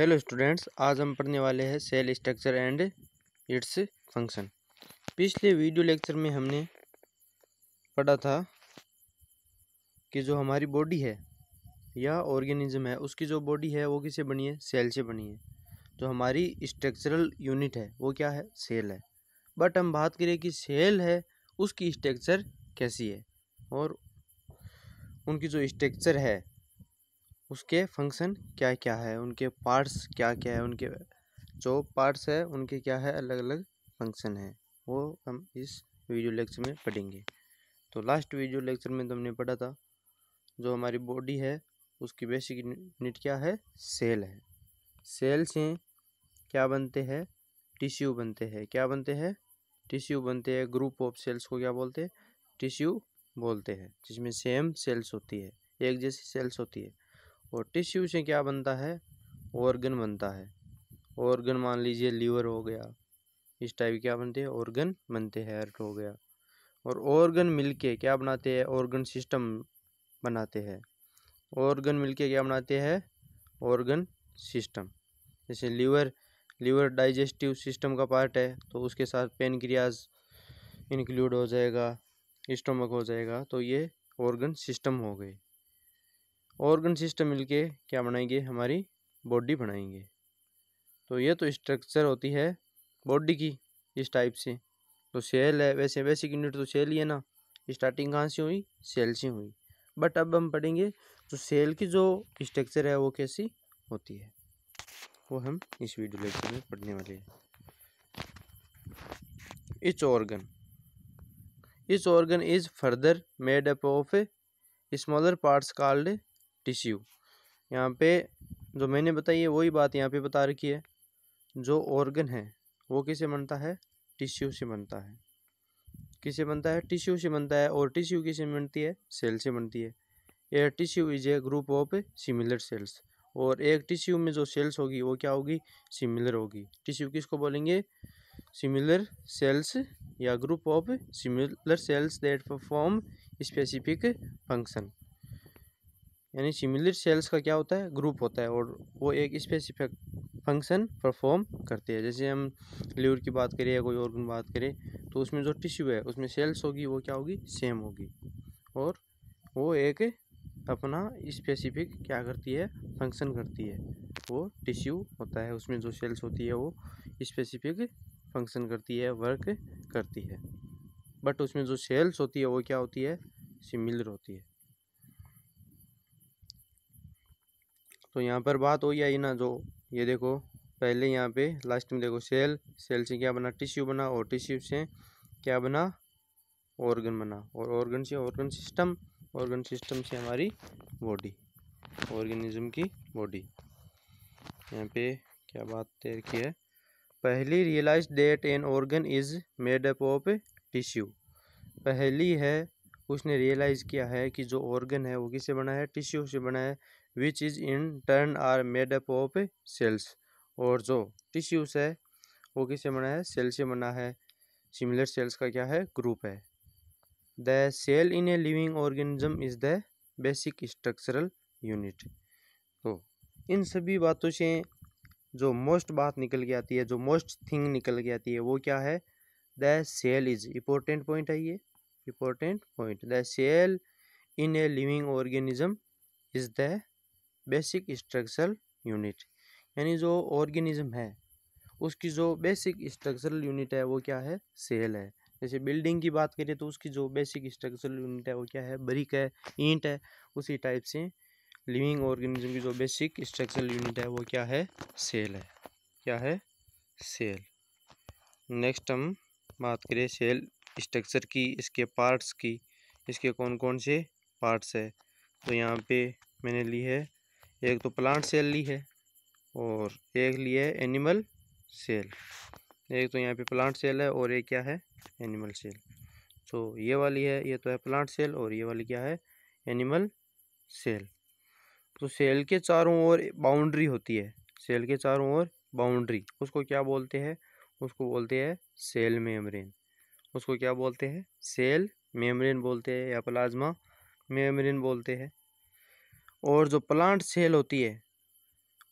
hello students आज हम पढ़ने वाले हैं cell structure and its function पिछले वीडियो लेक्चर में हमने पढ़ा था कि जो हमारी बॉडी है या ऑर्गेनिज्म है उसकी जो बॉडी है वो किसे बनी है सेल से बनी है जो तो हमारी स्ट्रक्चरल यूनिट है वो क्या है सेल है बट हम बात करें कि सेल है उसकी स्ट्रक्चर कैसी है और उनकी जो स्ट्रक्चर है उसके फंक्शन क्या क्या है उनके पार्ट्स क्या क्या है उनके जो पार्ट्स है उनके क्या है अलग अलग फंक्शन है वो हम इस वीडियो लेक्चर में पढ़ेंगे तो लास्ट वीडियो लेक्चर में तो हमने पढ़ा था जो हमारी बॉडी है उसकी बेसिक यूनिट क्या है सेल है सेल से क्या बनते हैं टिश्यू बनते हैं क्या बनते हैं टिश्यू बनते हैं ग्रुप ऑफ सेल्स को क्या बोलते हैं टिश्यू बोलते हैं जिसमें सेम सेल्स होती है एक जैसी सेल्स होती है और टिश्यू से क्या बनता है ऑर्गन बनता है ऑर्गन मान लीजिए लीवर हो गया इस टाइप क्या बनते हैं ऑर्गन बनते हैं हर्ट हो गया और ऑर्गन मिलके क्या बनाते हैं ऑर्गन सिस्टम बनाते हैं ऑर्गन मिलके क्या बनाते हैं ऑर्गन सिस्टम जैसे लीवर लीवर डाइजेस्टिव सिस्टम का पार्ट है तो उसके साथ पेनक्रियाज इंक्लूड हो जाएगा स्टोमक हो जाएगा तो ये ऑर्गन सिस्टम हो गए ऑर्गन सिस्टम मिलके क्या बनाएंगे हमारी बॉडी बनाएंगे तो ये तो स्ट्रक्चर होती है बॉडी की इस टाइप से तो सेल है वैसे बेसिक यूनिट तो सेल ही है ना स्टार्टिंग कहाँ से हुई सेल से हुई बट अब हम पढ़ेंगे तो सेल की जो स्ट्रक्चर है वो कैसी होती है वो हम इस वीडियो लेक्चर में पढ़ने वाले हैं each organ is organ is further made up of smaller parts called tissue यहाँ पे जो मैंने बताई है वही बात यहाँ पे बता रखी है जो ऑर्गन है वो किसे बनता है टिश्यू से बनता है किसे बनता है टिश्यू से बनता है और टिश्यू किसे बनती है सेल से बनती है यह tissue is a group of similar cells और एक टिश्यू में जो सेल्स होगी वो क्या होगी सिमिलर होगी टिश्यू किसको बोलेंगे सिमिलर सेल्स या group of similar cells that perform specific function यानी सिमिलर सेल्स का क्या होता है ग्रुप होता है और वो एक स्पेसिफिक फंक्शन परफॉर्म करते हैं जैसे हम लीवर की बात करें या कोई और बात करें तो उसमें जो टिश्यू है उसमें सेल्स होगी वो क्या होगी सेम होगी और वो एक अपना स्पेसिफिक क्या करती है फंक्शन करती है वो टिश्यू होता है उसमें जो सेल्स होती है वो स्पेसिफिक फंक्शन करती है वर्क करती है बट उसमें जो सेल्स होती है वो क्या होती है सिमिलर होती है तो यहाँ पर बात हो आई ना जो ये देखो पहले यहाँ पे लास्ट में देखो सेल सेल से क्या बना टिश्यू बना और टिश्यू से क्या बना ऑर्गन बना और ऑर्गन से ऑर्गन सिस्टम ऑर्गन सिस्टम से हमारी बॉडी ऑर्गेनिज्म की बॉडी यहाँ पे क्या बात दे रखी है पहली realize that an organ is made up of tissue पहली है उसने रियलाइज़ किया है कि जो ऑर्गन है वो किससे बना है टिश्यू से बना है which is in turn are made up of cells और जो टिश्यूज है वो किसे बना है सेल से बना है सिमिलर सेल्स का क्या है ग्रुप है the cell in a living organism is the basic structural unit तो इन सभी बातों से जो मोस्ट बात निकल के आती है जो मोस्ट थिंग निकल के आती है वो क्या है the cell is important point है ये important point the cell in a living organism is the basic structural unit यानी जो ऑर्गेनिज्म है उसकी जो बेसिक स्ट्रक्चरल यूनिट है वो क्या है सेल है जैसे बिल्डिंग की बात करें तो उसकी जो बेसिक स्ट्रक्चरल यूनिट है वो क्या है ब्रिक है ईंट है उसी टाइप से लिविंग ऑर्गेनिज्म की जो बेसिक स्ट्रक्चरल यूनिट है वो क्या है सेल है क्या है सेल नेक्स्ट हम बात करें सेल स्ट्रक्चर की इसके पार्ट्स की इसके कौन कौन से पार्ट्स है तो यहाँ पे मैंने ली है एक तो प्लांट सेल ली है और एक लिया है एनिमल सेल एक तो यहाँ पे प्लांट सेल है और एक क्या है एनिमल सेल तो ये वाली है ये तो है प्लांट सेल और ये वाली क्या है एनिमल सेल तो सेल के चारों ओर बाउंड्री होती है सेल के चारों ओर बाउंड्री उसको क्या बोलते हैं उसको बोलते हैं सेल मेम्ब्रेन उसको क्या बोलते हैं सेल मेम्ब्रेन बोलते हैं या प्लाज्मा मेम्ब्रेन बोलते हैं और जो प्लांट सेल होती है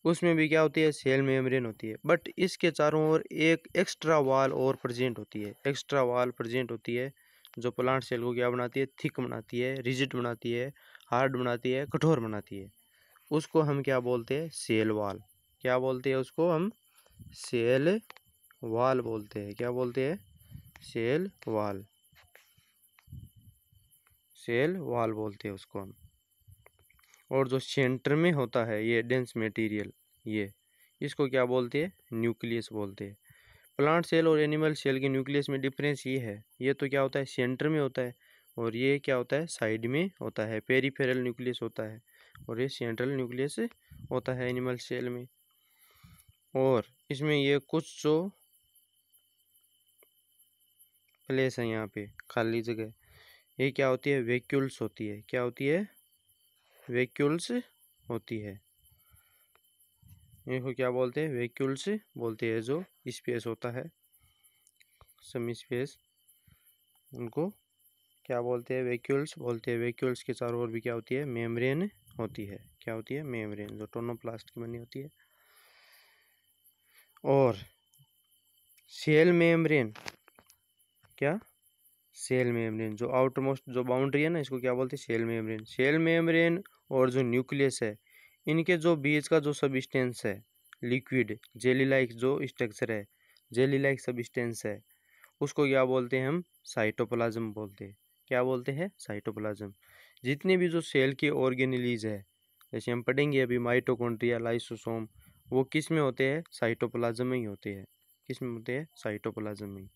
उसमें भी क्या होती है सेल मेम्ब्रेन होती है बट इसके चारों ओर एक एक्स्ट्रा वाल और प्रजेंट होती है एक्स्ट्रा वाल प्रजेंट होती है जो प्लांट सेल को क्या बनाती है थिक बनाती है रिजिड बनाती है हार्ड बनाती है कठोर बनाती है उसको हम क्या बोलते हैं सेल वाल क्या बोलते हैं उसको हम सेल वाल बोलते हैं क्या बोलते हैं सेल वाल सेल वाल बोलते हैं उसको हम और जो सेंटर में होता है ये डेंस मटेरियल ये इसको क्या बोलते हैं न्यूक्लियस बोलते हैं प्लांट सेल और एनिमल सेल के न्यूक्लियस में डिफरेंस ये है ये तो क्या होता है सेंटर में होता है और ये क्या होता है साइड में होता है पेरीफेरल न्यूक्लियस होता है और ये सेंट्रल न्यूक्लियस होता है एनिमल सेल में और इसमें ये कुछ जो प्लेस है यहाँ पे खाली जगह ये क्या होती है वेक्यूल्स होती है क्या होती है वेक्यूल्स होती है इनको क्या बोलते हैं वेक्यूल्स बोलते हैं जो स्पेस होता है सम स्पेस उनको क्या बोलते हैं वेक्यूल्स बोलते हैं वेक्यूल्स के चारों ओर भी क्या होती है मेम्ब्रेन होती है क्या होती है मेम्ब्रेन जो टोनोप्लास्ट की बनी होती है और सेल मेम्ब्रेन क्या सेल मेम्ब्रेन जो आउटमोस्ट जो बाउंड्री है ना इसको क्या बोलते हैं सेल मेम्ब्रेन सेल मेम्ब्रेन और जो न्यूक्लियस है इनके जो बीच का जो सबस्टेंस है लिक्विड जेली लाइक जो स्ट्रक्चर है जेली लाइक सबस्टेंस है उसको क्या बोलते हैं हम साइटोप्लाज्म बोलते हैं क्या बोलते हैं साइटोप्लाज्म जितने भी जो सेल के ऑर्गेनिलीज है जैसे हम पढ़ेंगे अभी माइटोकॉन्ड्रिया लाइसोसोम वो किस में होते हैं साइटोप्लाज्म में ही होते हैं किस में होते हैं साइटोप्लाज्म में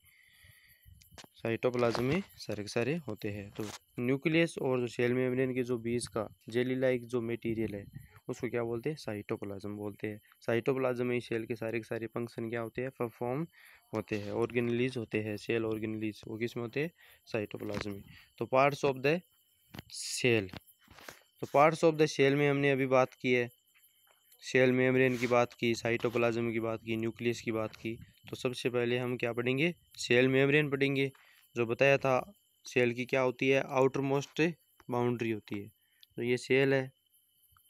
साइटोप्लाज्म में सारे के सारे होते हैं तो न्यूक्लियस और जो सेल मेम्ब्रेन के जो बीज का जेली लाइक जो मटेरियल है उसको क्या बोलते हैं साइटोप्लाज्म बोलते हैं साइटोप्लाज्म में सेल के सारे के सारे फंक्शन क्या होते हैं परफॉर्म होते हैं ऑर्गेनलीज होते हैं सेल ऑर्गेनलीज वो किस में होते हैं साइटोप्लाज्म में तो पार्ट्स ऑफ द सेल तो पार्ट्स ऑफ द सेल में हमने अभी बात की है सेल मेम्ब्रेन की बात की साइटोप्लाज्म की बात की न्यूक्लियस की बात की तो सबसे पहले हम क्या पढ़ेंगे सेल मेम्ब्रेन पढ़ेंगे जो बताया था सेल की क्या होती है आउटर मोस्ट बाउंड्री होती है तो ये सेल है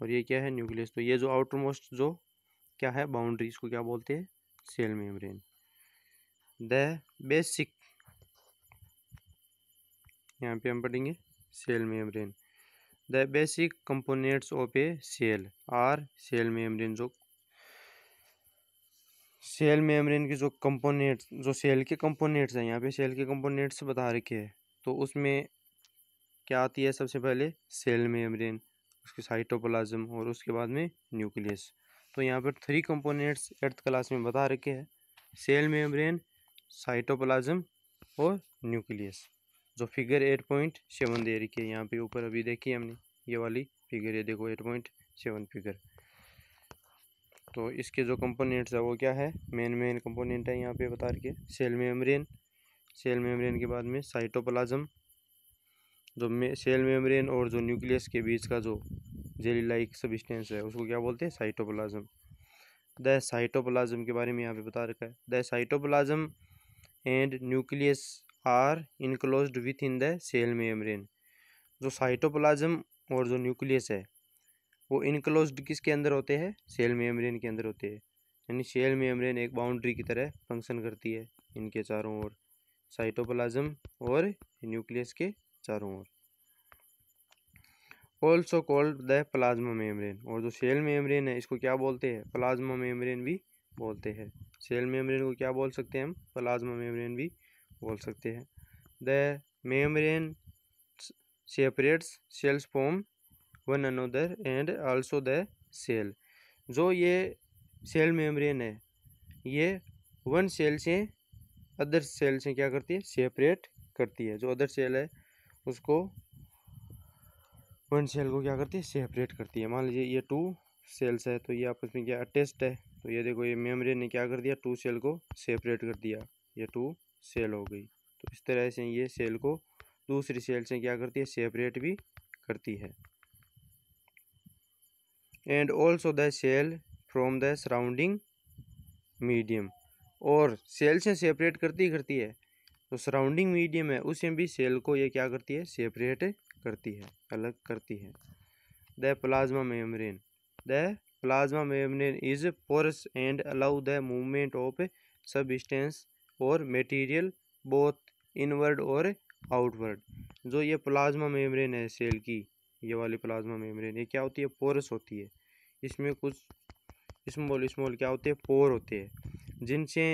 और ये क्या है न्यूक्लियस तो ये जो आउटर मोस्ट जो क्या है बाउंड्री इसको क्या बोलते हैं सेल मेम्ब्रेन द बेसिक यहाँ पे हम पढ़ेंगे cell membrane The basic components of a cell are cell membrane जो सेल मेम्ब्रेन के जो कंपोनेंट्स जो सेल के कंपोनेंट्स हैं यहाँ पे सेल के कंपोनेंट्स बता रखे हैं तो उसमें क्या आती है सबसे पहले सेल मेम्ब्रेन उसके साइटोप्लाज्म और उसके बाद में न्यूक्लियस तो यहाँ पर थ्री कंपोनेंट्स एट्थ क्लास में बता रखे हैं सेल मेम्ब्रेन साइटोप्लाज्म और न्यूक्लियस जो फिगर एट पॉइंट सेवन दे रखी है यहाँ पे ऊपर अभी देखी हमने ये वाली फिगर ये देखो एट पॉइंट सेवन फिगर तो इसके जो कंपोनेंट्स है वो क्या है मेन मेन कंपोनेंट है यहाँ पे बता रखे सेल मेम्ब्रेन सेल मेम्ब्रेन के बाद में साइटोप्लाज्म जो मे, सेल मेम्ब्रेन और जो न्यूक्लियस के बीच का जो जेली लाइक सबिस्टेंस है उसको क्या बोलते हैं साइटोप्लाज्म द साइटोप्लाज्म के बारे में यहाँ पे बता रखा है the cytoplasm and nucleus are enclose within the cell membrane जो साइटोप्लाज्म और जो न्यूक्लियस है वो इनक्लोज किसके अंदर होते हैं सेल मेम्ब्रेन के अंदर होते हैं यानी सेल मेम्ब्रेन एक बाउंड्री की तरह फंक्शन करती है इनके चारों ओर साइटोप्लाज्म और न्यूक्लियस के चारों ओर also called the plasma membrane और जो सेल मेम्ब्रेन है इसको क्या बोलते हैं प्लाज्मा मेम्ब्रेन भी बोलते हैं सेल मेम्ब्रेन को क्या बोल सकते हैं हम प्लाज्मा मेम्ब्रेन भी बोल सकते हैं the membrane separates cells from one another and also the cell जो ये सेल मेम्ब्रेन है ये वन सेल से अदर सेल से क्या करती है सेपरेट करती है जो अदर सेल है उसको वन सेल को क्या करती है सेपरेट करती है मान लीजिए ये टू सेल्स है तो ये आपस में क्या अटेस्ट है तो ये देखो ये मेमरेन ने क्या कर दिया टू सेल को सेपरेट कर दिया ये टू सेल हो गई तो इस तरह से ये सेल को दूसरी सेल से क्या करती है सेपरेट भी करती है and also the cell from the surrounding medium और सेल से सेपरेट करती करती है तो सराउंडिंग मीडियम है उसे भी सेल को ये क्या करती है सेपरेट करती है अलग करती है the plasma membrane the plasma membrane is porous and allow the movement of substance और मटेरियल बोथ इनवर्ड और आउटवर्ड जो ये प्लाज्मा मेम्ब्रेन है सेल की ये वाली प्लाज्मा मेम्ब्रेन ये क्या होती है पोरस होती है इसमें कुछ स्मॉल स्मॉल क्या होते हैं पोर होते हैं जिनसे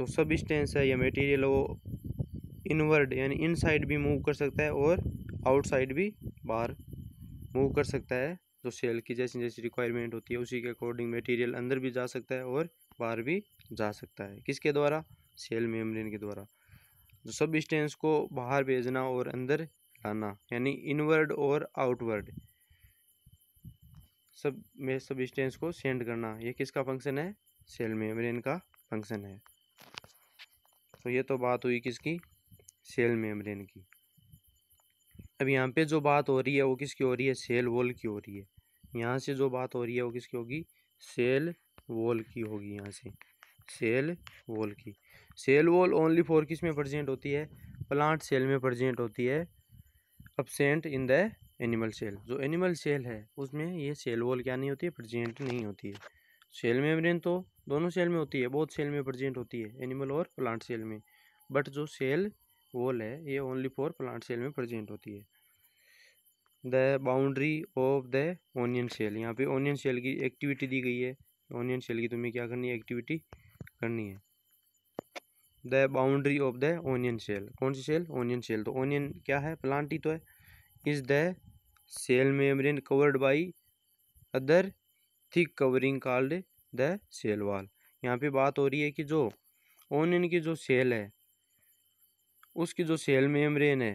जो स्टेंस है या मटेरियल वो इनवर्ड यानी इनसाइड भी मूव कर सकता है और आउटसाइड भी बाहर मूव कर सकता है जो सेल की जैसी जैसी रिक्वायरमेंट होती है उसी के अकॉर्डिंग मटेरियल अंदर भी जा सकता है और बाहर भी जा सकता है किसके द्वारा सेल मेम्ब्रेन के द्वारा तो सब सबस्टेंस को बाहर भेजना और अंदर लाना यानी इनवर्ड और आउटवर्ड सब में सबस्टेंस को सेंड करना ये किसका फंक्शन है सेल मेम्ब्रेन का फंक्शन है तो ये तो बात हुई किसकी सेल मेम्ब्रेन की अब यहाँ पे जो बात हो रही है वो किसकी हो रही है सेल वॉल की हो रही है यहाँ से जो बात हो रही है वो किसकी होगी सेल वॉल की होगी यहाँ से सेल वॉल की सेल वॉल ओनली फॉर किस में प्रजेंट होती है प्लांट सेल में प्रजेंट होती है absent in the animal cell जो एनिमल सेल है उसमें ये सेल वॉल क्या नहीं होती है प्रजेंट नहीं होती है सेल मेम्ब्रेन तो दोनों सेल में होती है बहुत सेल में प्रजेंट होती है एनिमल और प्लांट सेल में बट जो सेल वॉल है ये ओनली फॉर प्लांट सेल में प्रजेंट होती है the boundary of the onion cell यहाँ पे ओनियन सेल की एक्टिविटी दी गई है ओनियन सेल की तुम्हें क्या करनी है एक्टिविटी करनी है the boundary of the onion cell कौन सी सेल ओनियन सेल तो ओनियन क्या है प्लांट ही तो है is the cell membrane covered by other thick covering called the cell wall यहाँ पे बात हो रही है कि जो ओनियन की जो सेल है उसकी जो सेल मेम्ब्रेन है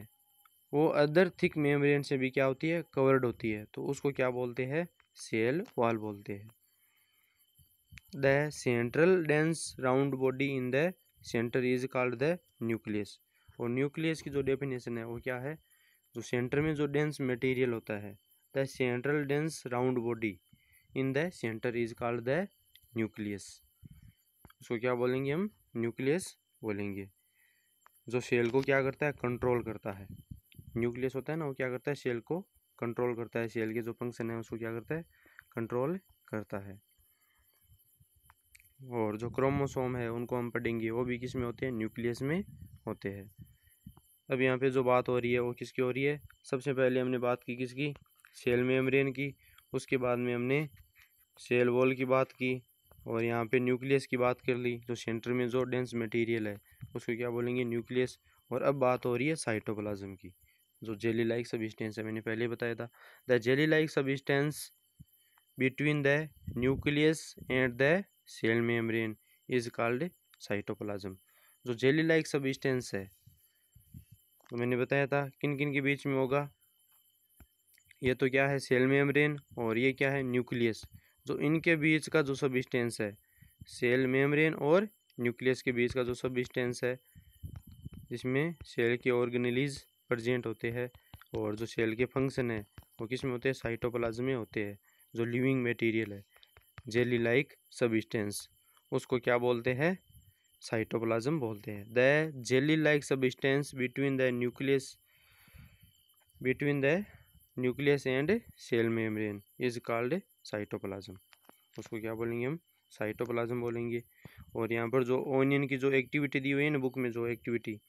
वो अदर थिक मेम्ब्रेन से भी क्या होती है कवर्ड होती है तो उसको क्या बोलते हैं सेल वाल बोलते हैं the central dense round body in the center is called the nucleus और nucleus की जो definition है वो क्या है जो center में जो dense material होता है the central dense round body in the center is called the nucleus उसको क्या बोलेंगे हम nucleus बोलेंगे जो शेल को क्या करता है कंट्रोल करता है न्यूक्लियस होता है ना वो क्या करता है शेल को कंट्रोल करता है शेल के जो फंक्शन है उसको क्या करता है कंट्रोल करता है और जो क्रोमोसोम है उनको हम पढ़ेंगे वो भी किस में होते हैं न्यूक्लियस में होते हैं अब यहाँ पे जो बात हो रही है वो किसकी हो रही है सबसे पहले हमने बात की किसकी सेल मेम्ब्रेन की उसके बाद में हमने सेल वॉल की बात की और यहाँ पे न्यूक्लियस की बात कर ली जो सेंटर में जो डेंस मटेरियल है उसको क्या बोलेंगे न्यूक्लियस और अब बात हो रही है साइटोप्लाज्म की जो जेली लाइक सबस्टेंस है मैंने पहले बताया था the jelly like substance between the nucleus and the cell membrane is called cytoplasm जो जेली लाइक स्टेंस है तो मैंने बताया था किन किन के बीच में होगा ये तो क्या है सेल मेम्ब्रेन और ये क्या है न्यूक्लियस जो इनके बीच का जो स्टेंस है सेल मेम्ब्रेन और न्यूक्लियस के बीच का जो स्टेंस है इसमें सेल के ऑर्गेनलीज प्रजेंट होते हैं और जो सेल के फंक्शन है वो किस में होते हैं साइटोप्लाज्म में होते हैं जो लिविंग मटेरियल है जेली लाइक सबिस्टेंस उसको क्या बोलते हैं साइटोप्लाज्म बोलते हैं the jelly like substance between the nucleus between the nucleus and cell membrane is called cytoplasm उसको क्या बोलेंगे हम साइटोप्लाज्म बोलेंगे और यहाँ पर जो ओनियन की जो एक्टिविटी दी हुई है ना बुक में जो एक्टिविटी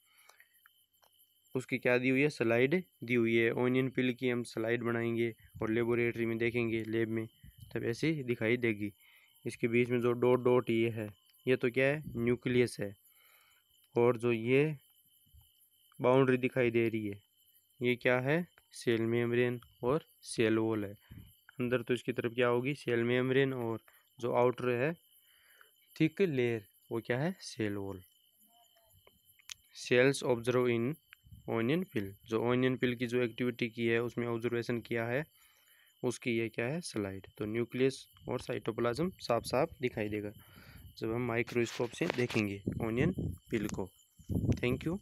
उसकी क्या दी हुई है स्लाइड दी हुई है ओनियन पिल की हम स्लाइड बनाएंगे और लेबोरेटरी में देखेंगे लेब में सब मतलब ऐसी दिखाई देगी इसके बीच में जो डॉट डॉट ये है ये तो क्या है न्यूक्लियस है और जो ये बाउंड्री दिखाई दे रही है ये क्या है सेल मेम्ब्रेन और सेल वॉल है अंदर तो इसकी तरफ क्या होगी सेल मेम्ब्रेन और जो आउटर है थिक लेयर वो क्या है cell wall cells observe in onion peel जो ऑनियन पिल की जो एक्टिविटी की है उसमें ऑब्जर्वेशन किया है उसकी ये क्या है स्लाइड तो न्यूक्लियस और साइटोप्लाज्म साफ साफ दिखाई देगा जब हम माइक्रोस्कोप से देखेंगे ऑनियन पिल को थैंक यू